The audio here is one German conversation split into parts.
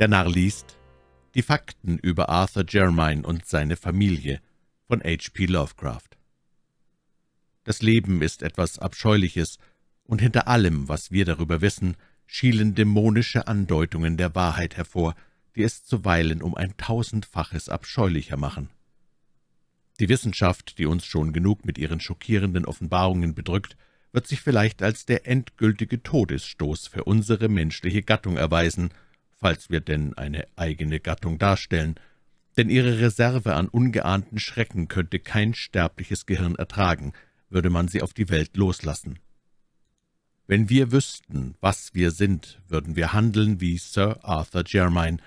Der Narr liest Die Fakten über Arthur Jermyn und seine Familie von H.P. Lovecraft Das Leben ist etwas Abscheuliches, und hinter allem, was wir darüber wissen, schielen dämonische Andeutungen der Wahrheit hervor, die es zuweilen um ein Tausendfaches abscheulicher machen. Die Wissenschaft, die uns schon genug mit ihren schockierenden Offenbarungen bedrückt, wird sich vielleicht als der endgültige Todesstoß für unsere menschliche Gattung erweisen – falls wir denn eine eigene Gattung darstellen, denn ihre Reserve an ungeahnten Schrecken könnte kein sterbliches Gehirn ertragen, würde man sie auf die Welt loslassen. Wenn wir wüssten, was wir sind, würden wir handeln wie Sir Arthur Jermyn,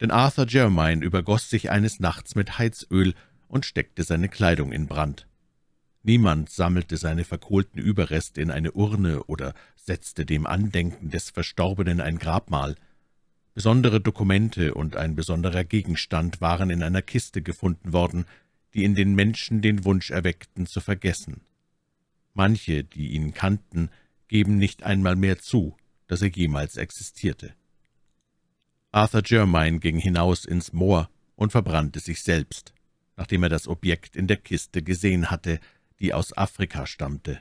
denn Arthur Jermyn übergoss sich eines Nachts mit Heizöl und steckte seine Kleidung in Brand. Niemand sammelte seine verkohlten Überreste in eine Urne oder setzte dem Andenken des Verstorbenen ein Grabmal. Besondere Dokumente und ein besonderer Gegenstand waren in einer Kiste gefunden worden, die in den Menschen den Wunsch erweckten, zu vergessen. Manche, die ihn kannten, geben nicht einmal mehr zu, dass er jemals existierte. Arthur Germain ging hinaus ins Moor und verbrannte sich selbst, nachdem er das Objekt in der Kiste gesehen hatte, die aus Afrika stammte.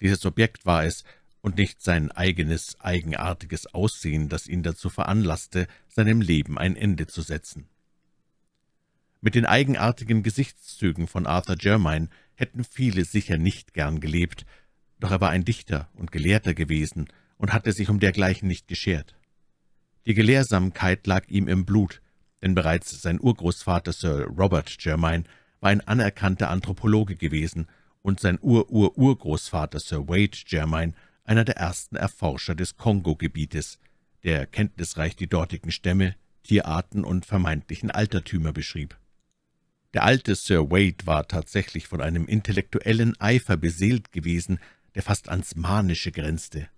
Dieses Objekt war es, und nicht sein eigenes, eigenartiges Aussehen, das ihn dazu veranlasste, seinem Leben ein Ende zu setzen. Mit den eigenartigen Gesichtszügen von Arthur Germain hätten viele sicher nicht gern gelebt, doch er war ein Dichter und Gelehrter gewesen und hatte sich um dergleichen nicht geschert. Die Gelehrsamkeit lag ihm im Blut, denn bereits sein Urgroßvater Sir Robert Germain war ein anerkannter Anthropologe gewesen und sein Ur-Ur-Urgroßvater Sir Wade Germain einer der ersten Erforscher des Kongo-Gebietes, der kenntnisreich die dortigen Stämme, Tierarten und vermeintlichen Altertümer beschrieb. Der alte Sir Wade war tatsächlich von einem intellektuellen Eifer beseelt gewesen, der fast ans Manische grenzte.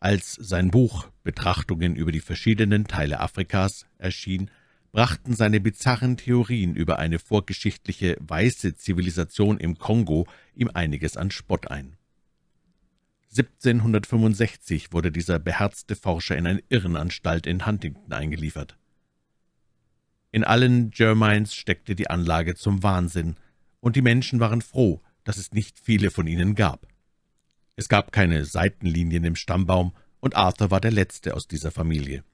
Als sein Buch »Betrachtungen über die verschiedenen Teile Afrikas« erschien, brachten seine bizarren Theorien über eine vorgeschichtliche weiße Zivilisation im Kongo ihm einiges an Spott ein. 1765 wurde dieser beherzte Forscher in eine Irrenanstalt in Huntington eingeliefert. In allen Jermines steckte die Anlage zum Wahnsinn, und die Menschen waren froh, dass es nicht viele von ihnen gab. Es gab keine Seitenlinien im Stammbaum, und Arthur war der Letzte aus dieser Familie.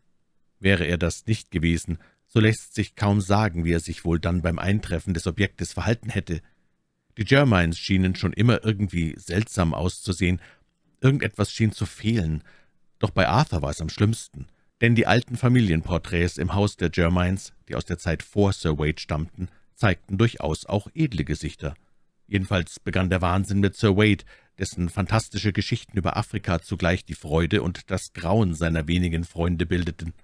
Wäre er das nicht gewesen, so lässt sich kaum sagen, wie er sich wohl dann beim Eintreffen des Objektes verhalten hätte. Die Germains schienen schon immer irgendwie seltsam auszusehen, Irgendetwas schien zu fehlen. Doch bei Arthur war es am schlimmsten, denn die alten Familienporträts im Haus der Germains, die aus der Zeit vor Sir Wade stammten, zeigten durchaus auch edle Gesichter. Jedenfalls begann der Wahnsinn mit Sir Wade, dessen fantastische Geschichten über Afrika zugleich die Freude und das Grauen seiner wenigen Freunde bildeten.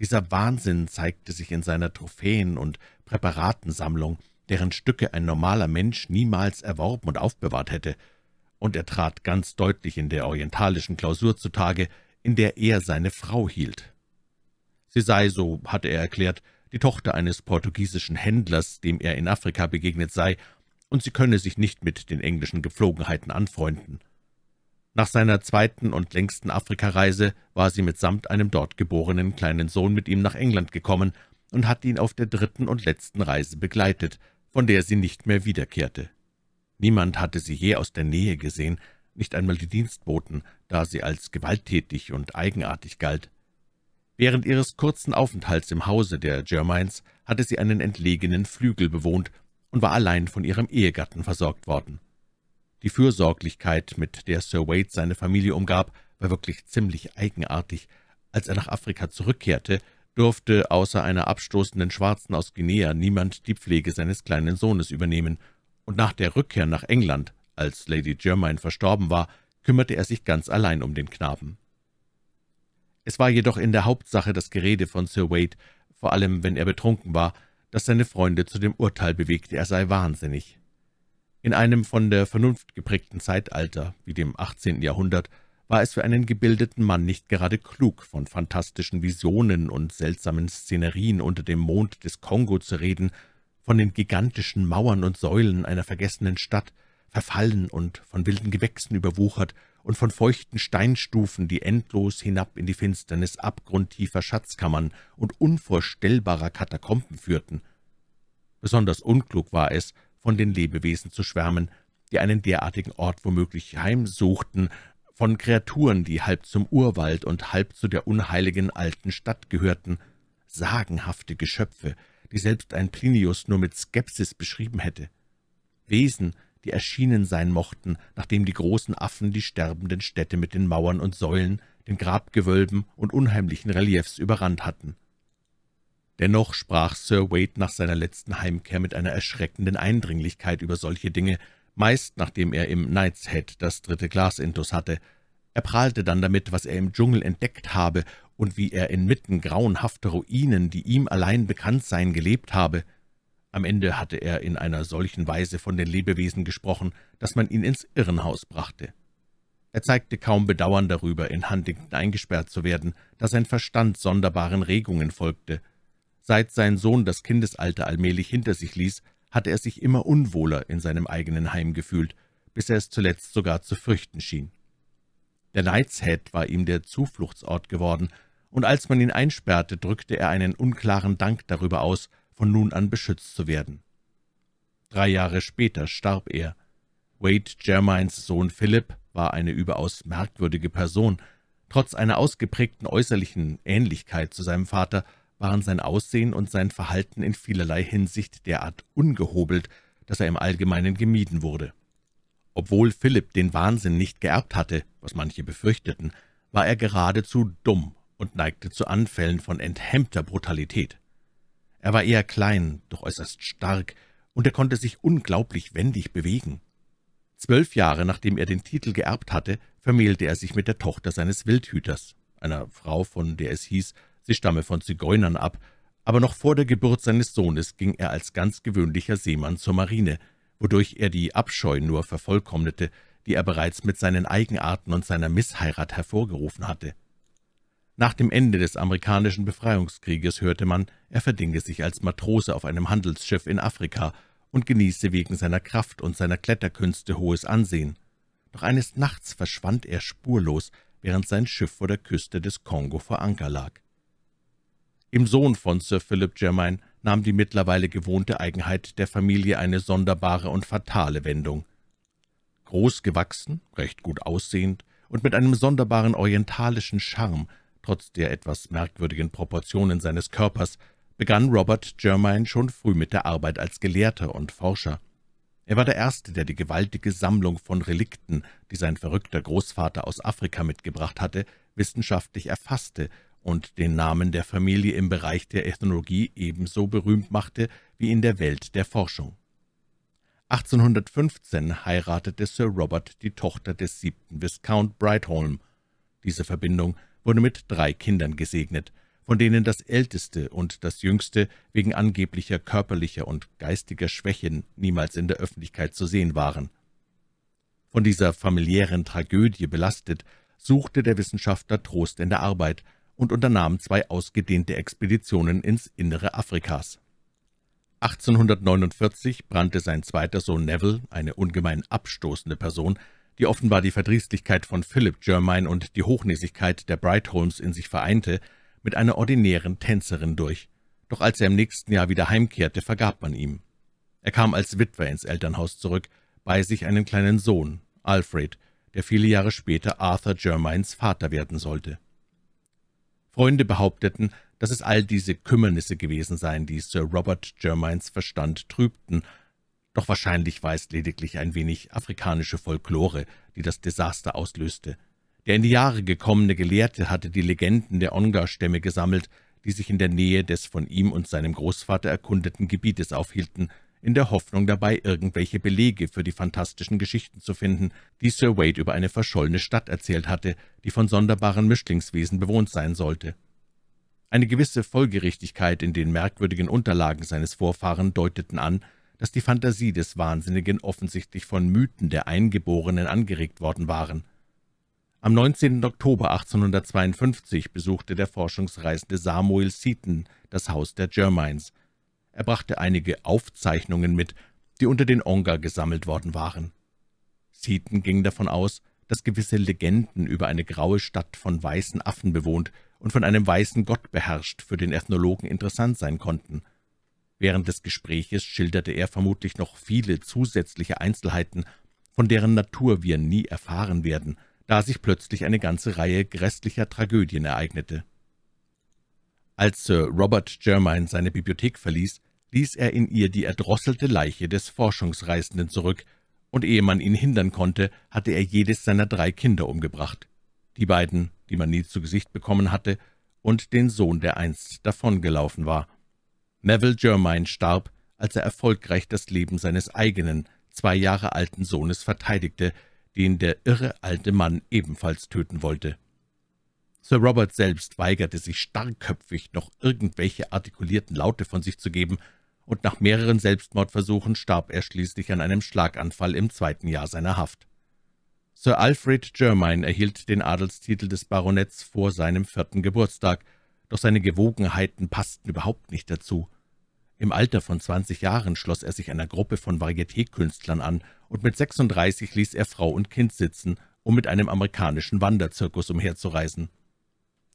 Dieser Wahnsinn zeigte sich in seiner Trophäen- und Präparatensammlung, deren Stücke ein normaler Mensch niemals erworben und aufbewahrt hätte, und er trat ganz deutlich in der orientalischen Klausur zutage, in der er seine Frau hielt. Sie sei, so hatte er erklärt, die Tochter eines portugiesischen Händlers, dem er in Afrika begegnet sei, und sie könne sich nicht mit den englischen Gepflogenheiten anfreunden. Nach seiner zweiten und längsten Afrikareise war sie mitsamt einem dort geborenen kleinen Sohn mit ihm nach England gekommen und hatte ihn auf der dritten und letzten Reise begleitet, von der sie nicht mehr wiederkehrte. Niemand hatte sie je aus der Nähe gesehen, nicht einmal die Dienstboten, da sie als gewalttätig und eigenartig galt. Während ihres kurzen Aufenthalts im Hause der Germains hatte sie einen entlegenen Flügel bewohnt und war allein von ihrem Ehegatten versorgt worden. Die Fürsorglichkeit, mit der Sir Wade seine Familie umgab, war wirklich ziemlich eigenartig. Als er nach Afrika zurückkehrte, durfte außer einer abstoßenden Schwarzen aus Guinea niemand die Pflege seines kleinen Sohnes übernehmen – und nach der Rückkehr nach England, als Lady Germain verstorben war, kümmerte er sich ganz allein um den Knaben. Es war jedoch in der Hauptsache das Gerede von Sir Wade, vor allem wenn er betrunken war, das seine Freunde zu dem Urteil bewegte, er sei wahnsinnig. In einem von der Vernunft geprägten Zeitalter, wie dem 18. Jahrhundert, war es für einen gebildeten Mann nicht gerade klug, von fantastischen Visionen und seltsamen Szenerien unter dem Mond des Kongo zu reden, von den gigantischen Mauern und Säulen einer vergessenen Stadt, verfallen und von wilden Gewächsen überwuchert und von feuchten Steinstufen, die endlos hinab in die Finsternis abgrundtiefer Schatzkammern und unvorstellbarer Katakomben führten. Besonders unklug war es, von den Lebewesen zu schwärmen, die einen derartigen Ort womöglich heimsuchten, von Kreaturen, die halb zum Urwald und halb zu der unheiligen alten Stadt gehörten, sagenhafte Geschöpfe, die selbst ein Plinius nur mit Skepsis beschrieben hätte. Wesen, die erschienen sein mochten, nachdem die großen Affen die sterbenden Städte mit den Mauern und Säulen, den Grabgewölben und unheimlichen Reliefs überrannt hatten. Dennoch sprach Sir Wade nach seiner letzten Heimkehr mit einer erschreckenden Eindringlichkeit über solche Dinge, meist nachdem er im Knightshead das dritte Glasintus hatte, er prahlte dann damit, was er im Dschungel entdeckt habe und wie er inmitten grauenhafter Ruinen, die ihm allein bekannt seien, gelebt habe. Am Ende hatte er in einer solchen Weise von den Lebewesen gesprochen, dass man ihn ins Irrenhaus brachte. Er zeigte kaum Bedauern darüber, in Huntington eingesperrt zu werden, da sein Verstand sonderbaren Regungen folgte. Seit sein Sohn das Kindesalter allmählich hinter sich ließ, hatte er sich immer unwohler in seinem eigenen Heim gefühlt, bis er es zuletzt sogar zu fürchten schien. Der Knights Head war ihm der Zufluchtsort geworden, und als man ihn einsperrte, drückte er einen unklaren Dank darüber aus, von nun an beschützt zu werden. Drei Jahre später starb er. Wade Jermines Sohn Philip war eine überaus merkwürdige Person. Trotz einer ausgeprägten äußerlichen Ähnlichkeit zu seinem Vater waren sein Aussehen und sein Verhalten in vielerlei Hinsicht derart ungehobelt, dass er im Allgemeinen gemieden wurde. Obwohl Philipp den Wahnsinn nicht geerbt hatte, was manche befürchteten, war er geradezu dumm und neigte zu Anfällen von enthemmter Brutalität. Er war eher klein, doch äußerst stark, und er konnte sich unglaublich wendig bewegen. Zwölf Jahre nachdem er den Titel geerbt hatte, vermählte er sich mit der Tochter seines Wildhüters, einer Frau, von der es hieß, sie stamme von Zigeunern ab, aber noch vor der Geburt seines Sohnes ging er als ganz gewöhnlicher Seemann zur Marine – wodurch er die Abscheu nur vervollkommnete, die er bereits mit seinen Eigenarten und seiner Missheirat hervorgerufen hatte. Nach dem Ende des amerikanischen Befreiungskrieges hörte man, er verdinge sich als Matrose auf einem Handelsschiff in Afrika und genieße wegen seiner Kraft und seiner Kletterkünste hohes Ansehen. Doch eines Nachts verschwand er spurlos, während sein Schiff vor der Küste des Kongo vor Anker lag. Im Sohn von Sir Philip Germain nahm die mittlerweile gewohnte Eigenheit der Familie eine sonderbare und fatale Wendung. Groß gewachsen, recht gut aussehend und mit einem sonderbaren orientalischen Charme, trotz der etwas merkwürdigen Proportionen seines Körpers, begann Robert Germain schon früh mit der Arbeit als Gelehrter und Forscher. Er war der Erste, der die gewaltige Sammlung von Relikten, die sein verrückter Großvater aus Afrika mitgebracht hatte, wissenschaftlich erfasste und den Namen der Familie im Bereich der Ethnologie ebenso berühmt machte wie in der Welt der Forschung. 1815 heiratete Sir Robert die Tochter des siebten Viscount Brightholm. Diese Verbindung wurde mit drei Kindern gesegnet, von denen das älteste und das jüngste wegen angeblicher körperlicher und geistiger Schwächen niemals in der Öffentlichkeit zu sehen waren. Von dieser familiären Tragödie belastet, suchte der Wissenschaftler Trost in der Arbeit – und unternahm zwei ausgedehnte Expeditionen ins Innere Afrikas. 1849 brannte sein zweiter Sohn Neville, eine ungemein abstoßende Person, die offenbar die Verdrießlichkeit von Philip Germain und die Hochnäsigkeit der Brightholmes in sich vereinte, mit einer ordinären Tänzerin durch. Doch als er im nächsten Jahr wieder heimkehrte, vergab man ihm. Er kam als Witwer ins Elternhaus zurück, bei sich einen kleinen Sohn, Alfred, der viele Jahre später Arthur Germains Vater werden sollte. Freunde behaupteten, dass es all diese Kümmernisse gewesen seien, die Sir Robert Germains Verstand trübten, doch wahrscheinlich war es lediglich ein wenig afrikanische Folklore, die das Desaster auslöste. Der in die Jahre gekommene Gelehrte hatte die Legenden der Ongar-Stämme gesammelt, die sich in der Nähe des von ihm und seinem Großvater erkundeten Gebietes aufhielten – in der Hoffnung dabei, irgendwelche Belege für die fantastischen Geschichten zu finden, die Sir Wade über eine verschollene Stadt erzählt hatte, die von sonderbaren Mischlingswesen bewohnt sein sollte. Eine gewisse Folgerichtigkeit in den merkwürdigen Unterlagen seines Vorfahren deuteten an, dass die Fantasie des Wahnsinnigen offensichtlich von Mythen der Eingeborenen angeregt worden waren. Am 19. Oktober 1852 besuchte der Forschungsreisende Samuel Seaton das Haus der Germains, er brachte einige Aufzeichnungen mit, die unter den Ongar gesammelt worden waren. Seaton ging davon aus, dass gewisse Legenden über eine graue Stadt von weißen Affen bewohnt und von einem weißen Gott beherrscht für den Ethnologen interessant sein konnten. Während des Gespräches schilderte er vermutlich noch viele zusätzliche Einzelheiten, von deren Natur wir nie erfahren werden, da sich plötzlich eine ganze Reihe grässlicher Tragödien ereignete. Als Sir Robert Germain seine Bibliothek verließ, ließ er in ihr die erdrosselte Leiche des Forschungsreisenden zurück, und ehe man ihn hindern konnte, hatte er jedes seiner drei Kinder umgebracht, die beiden, die man nie zu Gesicht bekommen hatte, und den Sohn, der einst davongelaufen war. Neville Germain starb, als er erfolgreich das Leben seines eigenen, zwei Jahre alten Sohnes verteidigte, den der irre alte Mann ebenfalls töten wollte. Sir Robert selbst weigerte sich starrköpfig, noch irgendwelche artikulierten Laute von sich zu geben, und nach mehreren Selbstmordversuchen starb er schließlich an einem Schlaganfall im zweiten Jahr seiner Haft. Sir Alfred Germain erhielt den Adelstitel des Baronets vor seinem vierten Geburtstag, doch seine Gewogenheiten passten überhaupt nicht dazu. Im Alter von 20 Jahren schloss er sich einer Gruppe von Varieté-Künstlern an und mit 36 ließ er Frau und Kind sitzen, um mit einem amerikanischen Wanderzirkus umherzureisen.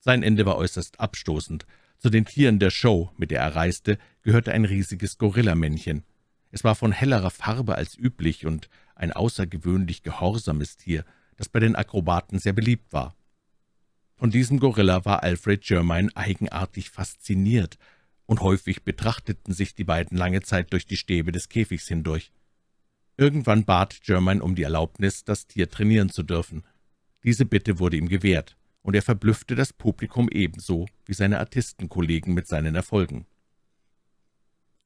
Sein Ende war äußerst abstoßend. Zu den Tieren der Show, mit der er reiste, gehörte ein riesiges Gorillamännchen. Es war von hellerer Farbe als üblich und ein außergewöhnlich gehorsames Tier, das bei den Akrobaten sehr beliebt war. Von diesem Gorilla war Alfred Germain eigenartig fasziniert, und häufig betrachteten sich die beiden lange Zeit durch die Stäbe des Käfigs hindurch. Irgendwann bat Germain um die Erlaubnis, das Tier trainieren zu dürfen. Diese Bitte wurde ihm gewährt und er verblüffte das Publikum ebenso wie seine Artistenkollegen mit seinen Erfolgen.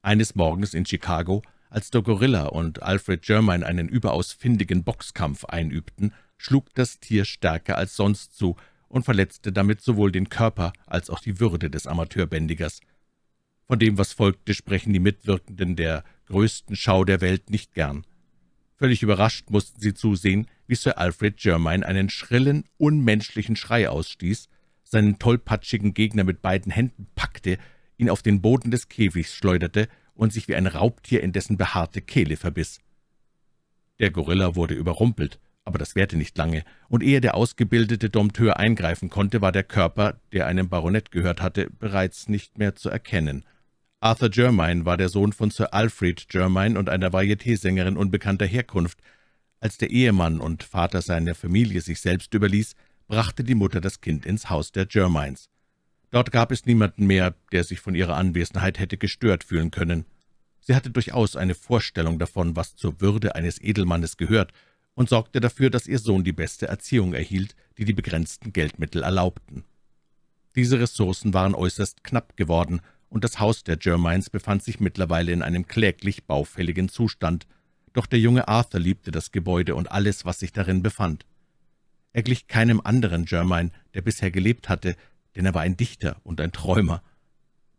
Eines Morgens in Chicago, als der Gorilla und Alfred Germain einen überaus findigen Boxkampf einübten, schlug das Tier stärker als sonst zu und verletzte damit sowohl den Körper als auch die Würde des Amateurbändigers. Von dem, was folgte, sprechen die Mitwirkenden der größten Schau der Welt nicht gern. Völlig überrascht mussten sie zusehen, wie Sir Alfred Germain einen schrillen, unmenschlichen Schrei ausstieß, seinen tollpatschigen Gegner mit beiden Händen packte, ihn auf den Boden des Käfigs schleuderte und sich wie ein Raubtier in dessen behaarte Kehle verbiss. Der Gorilla wurde überrumpelt, aber das währte nicht lange, und ehe der ausgebildete Dompteur eingreifen konnte, war der Körper, der einem Baronet gehört hatte, bereits nicht mehr zu erkennen. Arthur Germain war der Sohn von Sir Alfred Germain und einer Varieté-Sängerin unbekannter Herkunft, als der Ehemann und Vater seiner Familie sich selbst überließ, brachte die Mutter das Kind ins Haus der Germains. Dort gab es niemanden mehr, der sich von ihrer Anwesenheit hätte gestört fühlen können. Sie hatte durchaus eine Vorstellung davon, was zur Würde eines Edelmannes gehört, und sorgte dafür, dass ihr Sohn die beste Erziehung erhielt, die die begrenzten Geldmittel erlaubten. Diese Ressourcen waren äußerst knapp geworden, und das Haus der Germains befand sich mittlerweile in einem kläglich baufälligen Zustand – doch der junge Arthur liebte das Gebäude und alles, was sich darin befand. Er glich keinem anderen Germain, der bisher gelebt hatte, denn er war ein Dichter und ein Träumer.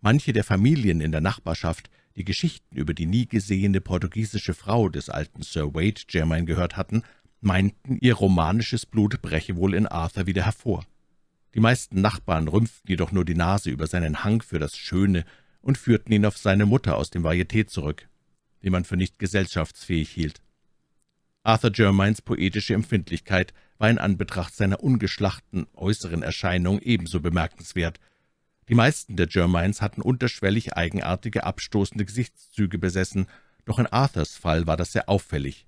Manche der Familien in der Nachbarschaft, die Geschichten über die nie gesehene portugiesische Frau des alten Sir Wade Germain gehört hatten, meinten, ihr romanisches Blut breche wohl in Arthur wieder hervor. Die meisten Nachbarn rümpften jedoch nur die Nase über seinen Hang für das Schöne und führten ihn auf seine Mutter aus dem Varieté zurück, die man für nicht gesellschaftsfähig hielt. Arthur Germains poetische Empfindlichkeit war in Anbetracht seiner ungeschlachten äußeren Erscheinung ebenso bemerkenswert. Die meisten der Germains hatten unterschwellig eigenartige, abstoßende Gesichtszüge besessen, doch in Arthurs Fall war das sehr auffällig.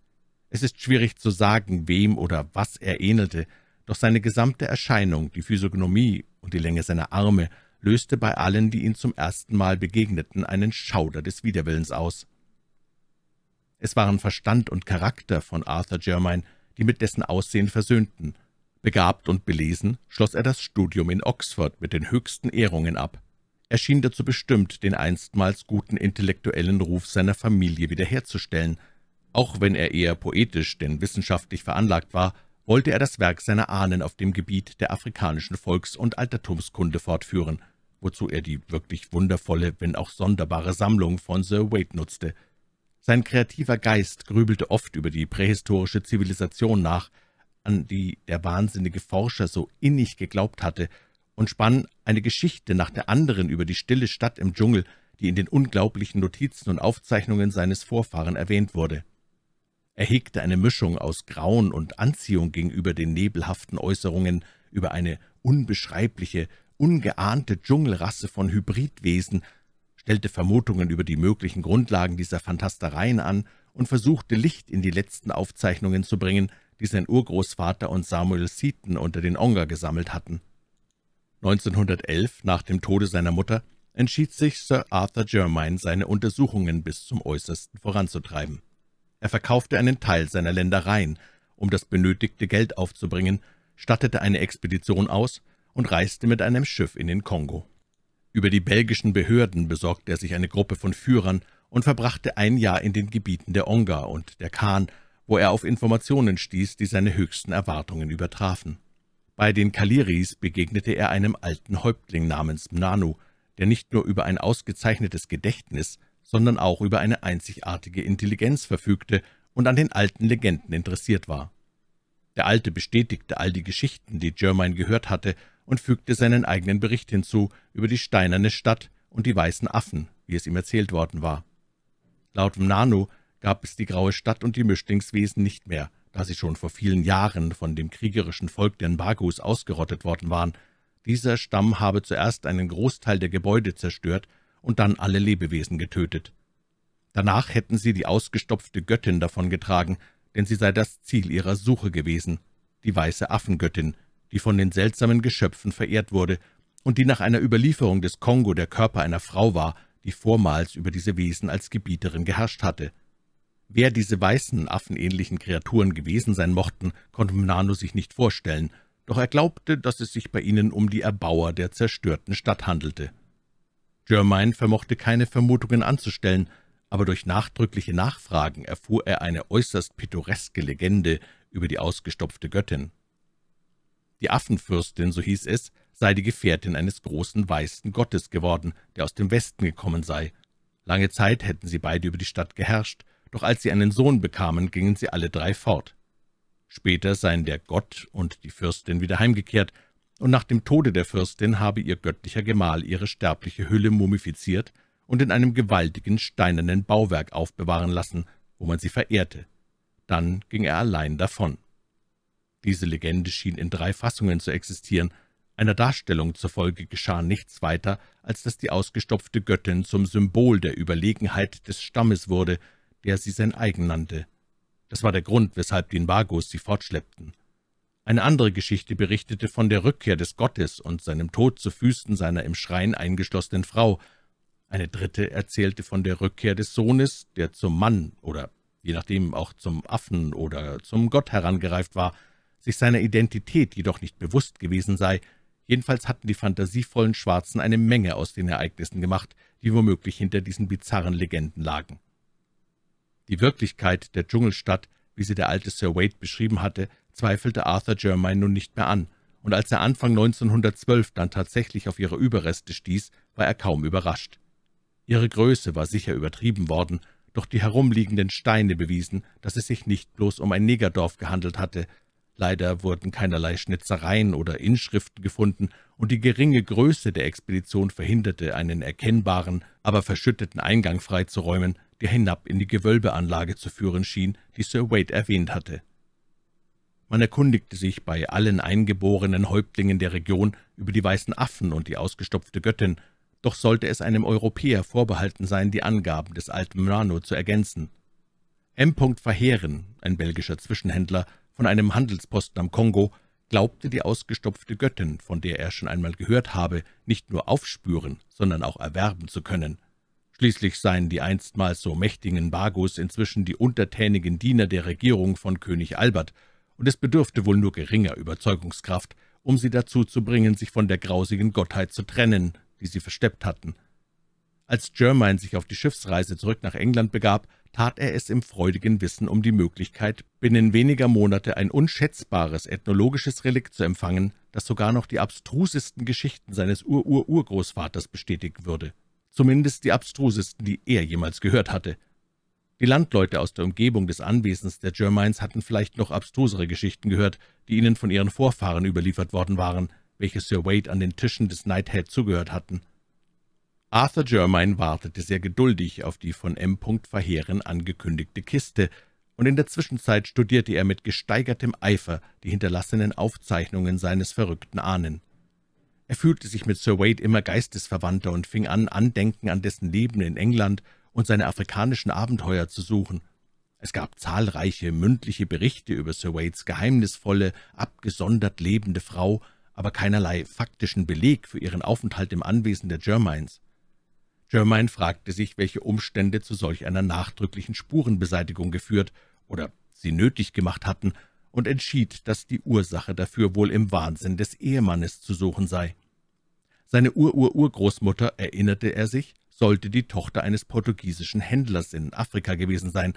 Es ist schwierig zu sagen, wem oder was er ähnelte, doch seine gesamte Erscheinung, die Physiognomie und die Länge seiner Arme löste bei allen, die ihn zum ersten Mal begegneten, einen Schauder des Widerwillens aus. Es waren Verstand und Charakter von Arthur Germain, die mit dessen Aussehen versöhnten. Begabt und belesen schloss er das Studium in Oxford mit den höchsten Ehrungen ab. Er schien dazu bestimmt, den einstmals guten intellektuellen Ruf seiner Familie wiederherzustellen. Auch wenn er eher poetisch denn wissenschaftlich veranlagt war, wollte er das Werk seiner Ahnen auf dem Gebiet der afrikanischen Volks- und Altertumskunde fortführen, wozu er die wirklich wundervolle, wenn auch sonderbare Sammlung von Sir Wade nutzte – sein kreativer Geist grübelte oft über die prähistorische Zivilisation nach, an die der wahnsinnige Forscher so innig geglaubt hatte, und spann eine Geschichte nach der anderen über die stille Stadt im Dschungel, die in den unglaublichen Notizen und Aufzeichnungen seines Vorfahren erwähnt wurde. Er hegte eine Mischung aus Grauen und Anziehung gegenüber den nebelhaften Äußerungen über eine unbeschreibliche, ungeahnte Dschungelrasse von Hybridwesen, stellte Vermutungen über die möglichen Grundlagen dieser Fantastereien an und versuchte, Licht in die letzten Aufzeichnungen zu bringen, die sein Urgroßvater und Samuel Seaton unter den Ongar gesammelt hatten. 1911, nach dem Tode seiner Mutter, entschied sich Sir Arthur Germain, seine Untersuchungen bis zum Äußersten voranzutreiben. Er verkaufte einen Teil seiner Ländereien, um das benötigte Geld aufzubringen, stattete eine Expedition aus und reiste mit einem Schiff in den Kongo. Über die belgischen Behörden besorgte er sich eine Gruppe von Führern und verbrachte ein Jahr in den Gebieten der Onga und der Khan, wo er auf Informationen stieß, die seine höchsten Erwartungen übertrafen. Bei den Kaliris begegnete er einem alten Häuptling namens Mnanu, der nicht nur über ein ausgezeichnetes Gedächtnis, sondern auch über eine einzigartige Intelligenz verfügte und an den alten Legenden interessiert war. Der Alte bestätigte all die Geschichten, die Germain gehört hatte, und fügte seinen eigenen Bericht hinzu über die steinerne Stadt und die weißen Affen, wie es ihm erzählt worden war. Laut Mnanu gab es die graue Stadt und die Mischlingswesen nicht mehr, da sie schon vor vielen Jahren von dem kriegerischen Volk der Nbagus ausgerottet worden waren. Dieser Stamm habe zuerst einen Großteil der Gebäude zerstört und dann alle Lebewesen getötet. Danach hätten sie die ausgestopfte Göttin davongetragen, denn sie sei das Ziel ihrer Suche gewesen, die weiße Affengöttin, die von den seltsamen Geschöpfen verehrt wurde und die nach einer Überlieferung des Kongo der Körper einer Frau war, die vormals über diese Wesen als Gebieterin geherrscht hatte. Wer diese weißen, affenähnlichen Kreaturen gewesen sein mochten, konnte Mnano sich nicht vorstellen, doch er glaubte, dass es sich bei ihnen um die Erbauer der zerstörten Stadt handelte. Germain vermochte keine Vermutungen anzustellen, aber durch nachdrückliche Nachfragen erfuhr er eine äußerst pittoreske Legende über die ausgestopfte Göttin. Die Affenfürstin, so hieß es, sei die Gefährtin eines großen weißen Gottes geworden, der aus dem Westen gekommen sei. Lange Zeit hätten sie beide über die Stadt geherrscht, doch als sie einen Sohn bekamen, gingen sie alle drei fort. Später seien der Gott und die Fürstin wieder heimgekehrt, und nach dem Tode der Fürstin habe ihr göttlicher Gemahl ihre sterbliche Hülle mumifiziert und in einem gewaltigen steinernen Bauwerk aufbewahren lassen, wo man sie verehrte. Dann ging er allein davon. Diese Legende schien in drei Fassungen zu existieren. Einer Darstellung zufolge geschah nichts weiter, als dass die ausgestopfte Göttin zum Symbol der Überlegenheit des Stammes wurde, der sie sein eigen nannte. Das war der Grund, weshalb die Invagos sie fortschleppten. Eine andere Geschichte berichtete von der Rückkehr des Gottes und seinem Tod zu Füßen seiner im Schrein eingeschlossenen Frau. Eine dritte erzählte von der Rückkehr des Sohnes, der zum Mann oder je nachdem auch zum Affen oder zum Gott herangereift war sich seiner Identität jedoch nicht bewusst gewesen sei. Jedenfalls hatten die fantasievollen Schwarzen eine Menge aus den Ereignissen gemacht, die womöglich hinter diesen bizarren Legenden lagen. Die Wirklichkeit der Dschungelstadt, wie sie der alte Sir Wade beschrieben hatte, zweifelte Arthur Germain nun nicht mehr an, und als er Anfang 1912 dann tatsächlich auf ihre Überreste stieß, war er kaum überrascht. Ihre Größe war sicher übertrieben worden, doch die herumliegenden Steine bewiesen, dass es sich nicht bloß um ein Negerdorf gehandelt hatte, Leider wurden keinerlei Schnitzereien oder Inschriften gefunden, und die geringe Größe der Expedition verhinderte einen erkennbaren, aber verschütteten Eingang freizuräumen, der hinab in die Gewölbeanlage zu führen schien, die Sir Wade erwähnt hatte. Man erkundigte sich bei allen eingeborenen Häuptlingen der Region über die weißen Affen und die ausgestopfte Göttin, doch sollte es einem Europäer vorbehalten sein, die Angaben des alten Mrano zu ergänzen. M. Verheeren, ein belgischer Zwischenhändler, von einem Handelsposten am Kongo, glaubte die ausgestopfte Göttin, von der er schon einmal gehört habe, nicht nur aufspüren, sondern auch erwerben zu können. Schließlich seien die einstmals so mächtigen Bagus inzwischen die untertänigen Diener der Regierung von König Albert, und es bedürfte wohl nur geringer Überzeugungskraft, um sie dazu zu bringen, sich von der grausigen Gottheit zu trennen, die sie versteppt hatten. Als Germain sich auf die Schiffsreise zurück nach England begab, tat er es im freudigen Wissen um die Möglichkeit, binnen weniger Monate ein unschätzbares ethnologisches Relikt zu empfangen, das sogar noch die abstrusesten Geschichten seines Ur-Ur-Urgroßvaters bestätigen würde. Zumindest die abstrusesten, die er jemals gehört hatte. Die Landleute aus der Umgebung des Anwesens der Germains hatten vielleicht noch abstrusere Geschichten gehört, die ihnen von ihren Vorfahren überliefert worden waren, welche Sir Wade an den Tischen des Knighthead zugehört hatten. Arthur Germain wartete sehr geduldig auf die von M. Verheeren angekündigte Kiste, und in der Zwischenzeit studierte er mit gesteigertem Eifer die hinterlassenen Aufzeichnungen seines verrückten Ahnen. Er fühlte sich mit Sir Wade immer geistesverwandter und fing an, Andenken an dessen Leben in England und seine afrikanischen Abenteuer zu suchen. Es gab zahlreiche mündliche Berichte über Sir Wades geheimnisvolle, abgesondert lebende Frau, aber keinerlei faktischen Beleg für ihren Aufenthalt im Anwesen der Germains. Germain fragte sich, welche Umstände zu solch einer nachdrücklichen Spurenbeseitigung geführt oder sie nötig gemacht hatten, und entschied, dass die Ursache dafür wohl im Wahnsinn des Ehemannes zu suchen sei. Seine Ur-Ur-Urgroßmutter, erinnerte er sich, sollte die Tochter eines portugiesischen Händlers in Afrika gewesen sein.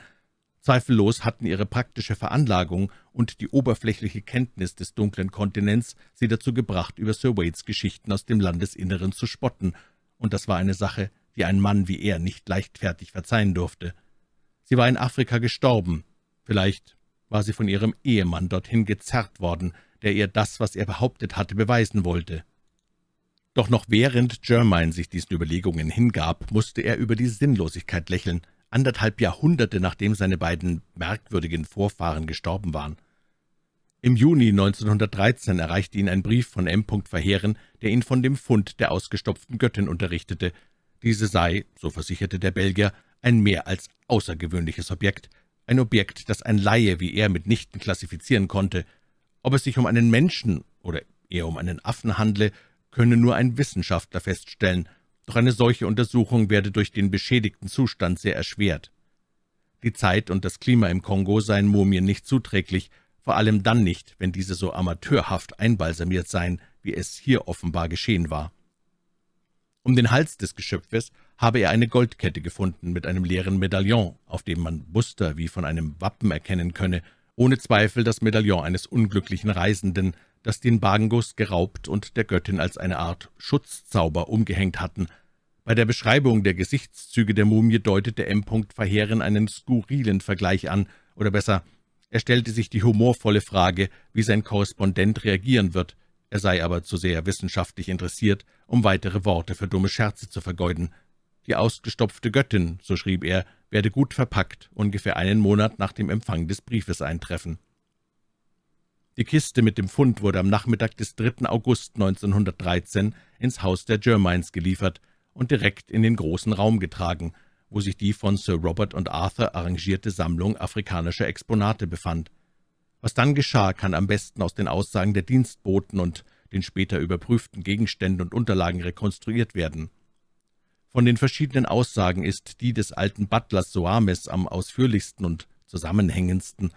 Zweifellos hatten ihre praktische Veranlagung und die oberflächliche Kenntnis des dunklen Kontinents sie dazu gebracht, über Sir Wades Geschichten aus dem Landesinneren zu spotten, und das war eine Sache, die ein Mann wie er nicht leichtfertig verzeihen durfte. Sie war in Afrika gestorben. Vielleicht war sie von ihrem Ehemann dorthin gezerrt worden, der ihr das, was er behauptet hatte, beweisen wollte. Doch noch während Germain sich diesen Überlegungen hingab, musste er über die Sinnlosigkeit lächeln, anderthalb Jahrhunderte nachdem seine beiden merkwürdigen Vorfahren gestorben waren. Im Juni 1913 erreichte ihn ein Brief von M. Verheeren, der ihn von dem Fund der ausgestopften Göttin unterrichtete, diese sei, so versicherte der Belgier, ein mehr als außergewöhnliches Objekt, ein Objekt, das ein Laie wie er mitnichten klassifizieren konnte. Ob es sich um einen Menschen oder eher um einen Affen handle, könne nur ein Wissenschaftler feststellen, doch eine solche Untersuchung werde durch den beschädigten Zustand sehr erschwert. Die Zeit und das Klima im Kongo seien Mumien nicht zuträglich, vor allem dann nicht, wenn diese so amateurhaft einbalsamiert seien, wie es hier offenbar geschehen war. Um den Hals des Geschöpfes habe er eine Goldkette gefunden mit einem leeren Medaillon, auf dem man Muster wie von einem Wappen erkennen könne, ohne Zweifel das Medaillon eines unglücklichen Reisenden, das den Bagengus geraubt und der Göttin als eine Art Schutzzauber umgehängt hatten. Bei der Beschreibung der Gesichtszüge der Mumie deutete M. Verheeren einen skurrilen Vergleich an, oder besser, er stellte sich die humorvolle Frage, wie sein Korrespondent reagieren wird, er sei aber zu sehr wissenschaftlich interessiert, um weitere Worte für dumme Scherze zu vergeuden. Die ausgestopfte Göttin, so schrieb er, werde gut verpackt, ungefähr einen Monat nach dem Empfang des Briefes eintreffen. Die Kiste mit dem Fund wurde am Nachmittag des 3. August 1913 ins Haus der Germains geliefert und direkt in den großen Raum getragen, wo sich die von Sir Robert und Arthur arrangierte Sammlung afrikanischer Exponate befand. Was dann geschah, kann am besten aus den Aussagen der Dienstboten und den später überprüften Gegenständen und Unterlagen rekonstruiert werden. Von den verschiedenen Aussagen ist die des alten Butlers Soames am ausführlichsten und zusammenhängendsten.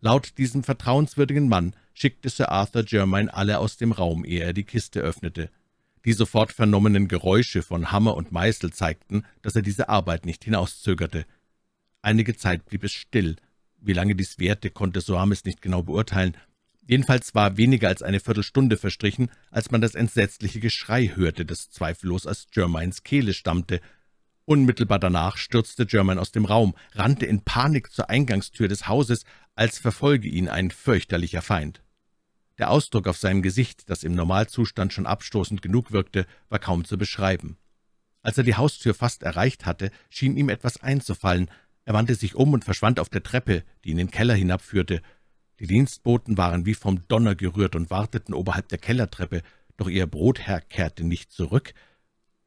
Laut diesem vertrauenswürdigen Mann schickte Sir Arthur Germain alle aus dem Raum, ehe er die Kiste öffnete. Die sofort vernommenen Geräusche von Hammer und Meißel zeigten, dass er diese Arbeit nicht hinauszögerte. Einige Zeit blieb es still, wie lange dies währte, konnte Soames nicht genau beurteilen. Jedenfalls war weniger als eine Viertelstunde verstrichen, als man das entsetzliche Geschrei hörte, das zweifellos aus Germains Kehle stammte. Unmittelbar danach stürzte German aus dem Raum, rannte in Panik zur Eingangstür des Hauses, als verfolge ihn ein fürchterlicher Feind. Der Ausdruck auf seinem Gesicht, das im Normalzustand schon abstoßend genug wirkte, war kaum zu beschreiben. Als er die Haustür fast erreicht hatte, schien ihm etwas einzufallen – er wandte sich um und verschwand auf der Treppe, die in den Keller hinabführte. Die Dienstboten waren wie vom Donner gerührt und warteten oberhalb der Kellertreppe, doch ihr Brotherr kehrte nicht zurück.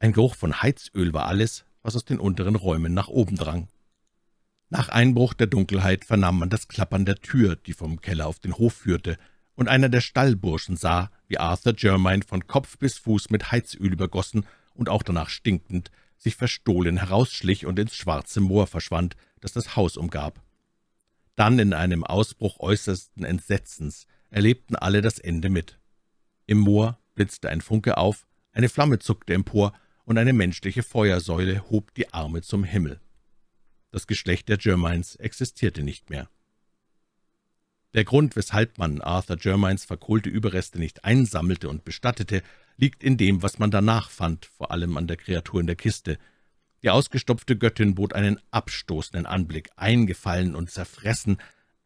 Ein Geruch von Heizöl war alles, was aus den unteren Räumen nach oben drang. Nach Einbruch der Dunkelheit vernahm man das Klappern der Tür, die vom Keller auf den Hof führte, und einer der Stallburschen sah, wie Arthur Germain von Kopf bis Fuß mit Heizöl übergossen und auch danach stinkend, sich verstohlen herausschlich und ins schwarze Moor verschwand, das das Haus umgab. Dann in einem Ausbruch äußersten Entsetzens erlebten alle das Ende mit. Im Moor blitzte ein Funke auf, eine Flamme zuckte empor, und eine menschliche Feuersäule hob die Arme zum Himmel. Das Geschlecht der Germains existierte nicht mehr. Der Grund, weshalb man Arthur Germains verkohlte Überreste nicht einsammelte und bestattete, liegt in dem, was man danach fand, vor allem an der Kreatur in der Kiste, die ausgestopfte Göttin bot einen abstoßenden Anblick, eingefallen und zerfressen.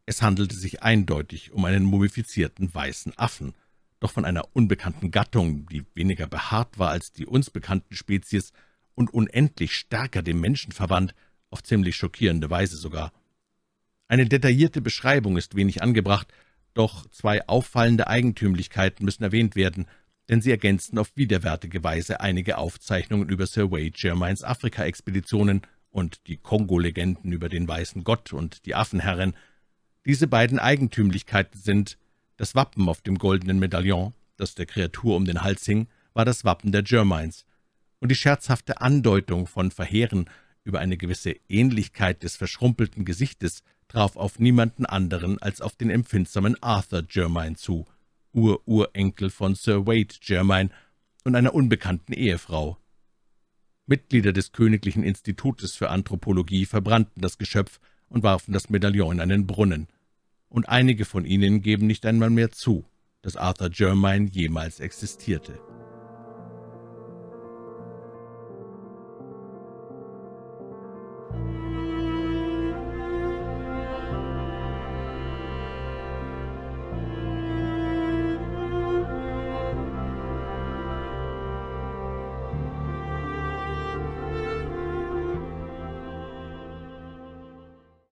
Es handelte sich eindeutig um einen mumifizierten weißen Affen, doch von einer unbekannten Gattung, die weniger behaart war als die uns bekannten Spezies und unendlich stärker dem Menschen verwandt, auf ziemlich schockierende Weise sogar. Eine detaillierte Beschreibung ist wenig angebracht, doch zwei auffallende Eigentümlichkeiten müssen erwähnt werden – denn sie ergänzten auf widerwärtige Weise einige Aufzeichnungen über Sir Wade Jermines Afrika-Expeditionen und die Kongo-Legenden über den weißen Gott und die Affenherren. Diese beiden Eigentümlichkeiten sind das Wappen auf dem goldenen Medaillon, das der Kreatur um den Hals hing, war das Wappen der Jermines, und die scherzhafte Andeutung von Verheeren über eine gewisse Ähnlichkeit des verschrumpelten Gesichtes traf auf niemanden anderen als auf den empfindsamen Arthur Jermine zu, Ururenkel von Sir Wade Germain und einer unbekannten Ehefrau. Mitglieder des Königlichen Institutes für Anthropologie verbrannten das Geschöpf und warfen das Medaillon in einen Brunnen. Und einige von ihnen geben nicht einmal mehr zu, dass Arthur Germain jemals existierte.